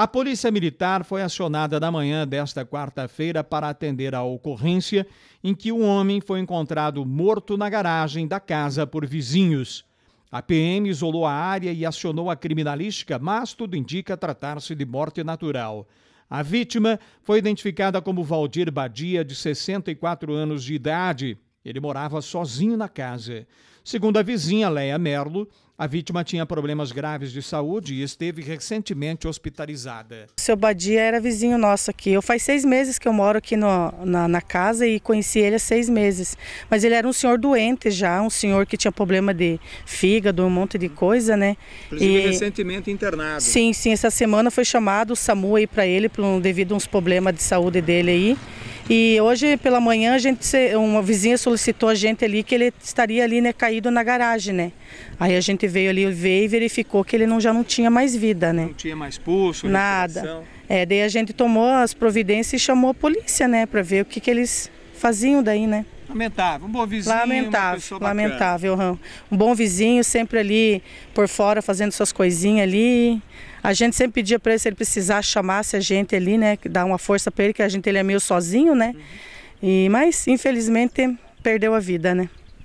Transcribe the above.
A Polícia Militar foi acionada na manhã desta quarta-feira para atender à ocorrência em que um homem foi encontrado morto na garagem da casa por vizinhos. A PM isolou a área e acionou a criminalística, mas tudo indica tratar-se de morte natural. A vítima foi identificada como Valdir Badia, de 64 anos de idade. Ele morava sozinho na casa. Segundo a vizinha Leia Merlo, a vítima tinha problemas graves de saúde e esteve recentemente hospitalizada. O Seu Badia era vizinho nosso aqui. Eu faz seis meses que eu moro aqui no, na, na, casa e conheci ele há seis meses. Mas ele era um senhor doente já, um senhor que tinha problema de fígado, um monte de coisa, né? Inclusive e, recentemente internado. Sim, sim. Essa semana foi chamado o SAMU aí para ele, devido a uns problemas de saúde dele aí. E hoje pela manhã a gente, uma vizinha solicitou a gente ali que ele estaria ali, né, caído na garagem, né? Aí a gente veio ali ver e verificou que ele não, já não tinha mais vida, né? Não tinha mais pulso, nada. É, daí a gente tomou as providências e chamou a polícia, né, para ver o que que eles faziam daí, né? Lamentável, um bom vizinho. Lamentável, lamentável, Um bom vizinho sempre ali por fora fazendo suas coisinhas ali. A gente sempre pedia para ele, se ele precisar, chamasse a gente ali, né? Dar uma força para ele, que a gente ele é meio sozinho, né? Uhum. E, mas, infelizmente, perdeu a vida, né?